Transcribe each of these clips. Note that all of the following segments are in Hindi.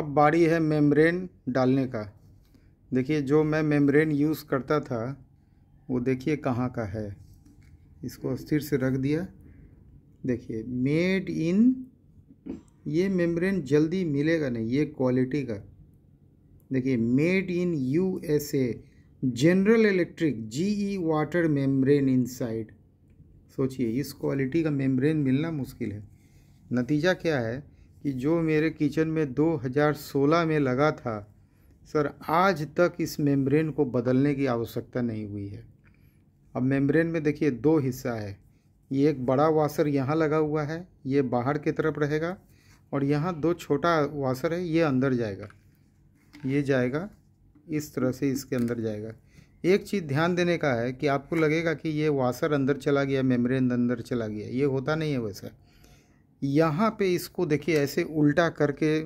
अब बारी है मेम्ब्रेन डालने का देखिए जो मैं मेम्ब्रेन यूज़ करता था वो देखिए कहाँ का है इसको स्थिर से रख दिया देखिए मेड इन ये मेम्ब्रेन जल्दी मिलेगा नहीं ये क्वालिटी का देखिए made in USA general electric GE water membrane inside सोचिए इस क्वालिटी का मेम्ब्रेन मिलना मुश्किल है नतीजा क्या है कि जो मेरे किचन में 2016 में लगा था सर आज तक इस मेम्ब्रेन को बदलने की आवश्यकता नहीं हुई है अब मेम्ब्रेन में देखिए दो हिस्सा है ये एक बड़ा वाशर यहाँ लगा हुआ है ये बाहर की तरफ रहेगा और यहाँ दो छोटा वाशर है ये अंदर जाएगा ये जाएगा इस तरह से इसके अंदर जाएगा एक चीज़ ध्यान देने का है कि आपको लगेगा कि ये वाशर अंदर चला गया मेम्ब्रेन अंदर चला गया ये होता नहीं है वैसा यहाँ पे इसको देखिए ऐसे उल्टा करके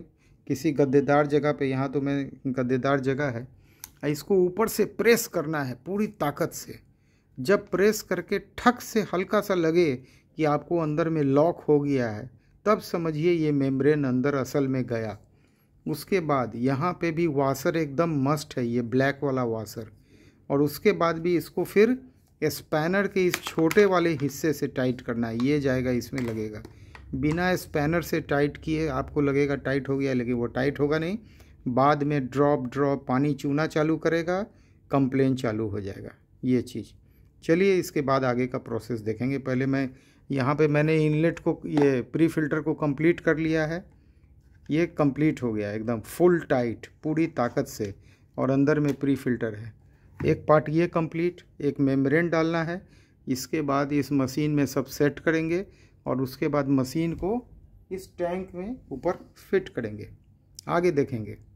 किसी गद्देदार जगह पे यहाँ तो मैं गद्देदार जगह है इसको ऊपर से प्रेस करना है पूरी ताकत से जब प्रेस करके ठक से हल्का सा लगे कि आपको अंदर में लॉक हो गया है तब समझिए ये मेम्ब्रेन अंदर असल में गया उसके बाद यहाँ पे भी वाशर एकदम मस्ट है ये ब्लैक वाला वाशर और उसके बाद भी इसको फिर स्पैनर के इस छोटे वाले हिस्से से टाइट करना है ये जाएगा इसमें लगेगा बिना स्पैनर से टाइट किए आपको लगेगा टाइट हो गया लेकिन वो टाइट होगा नहीं बाद में ड्रॉप ड्रॉप पानी चूना चालू करेगा कंप्लेन चालू हो जाएगा ये चीज़ चलिए इसके बाद आगे का प्रोसेस देखेंगे पहले मैं यहाँ पे मैंने इनलेट को ये प्री फिल्टर को कंप्लीट कर लिया है ये कंप्लीट हो गया एकदम फुल टाइट पूरी ताकत से और अंदर में प्री फिल्टर है एक पार्ट ये कंप्लीट एक मेम्ब्रेन डालना है इसके बाद इस मशीन में सब सेट करेंगे और उसके बाद मशीन को इस टैंक में ऊपर फिट करेंगे आगे देखेंगे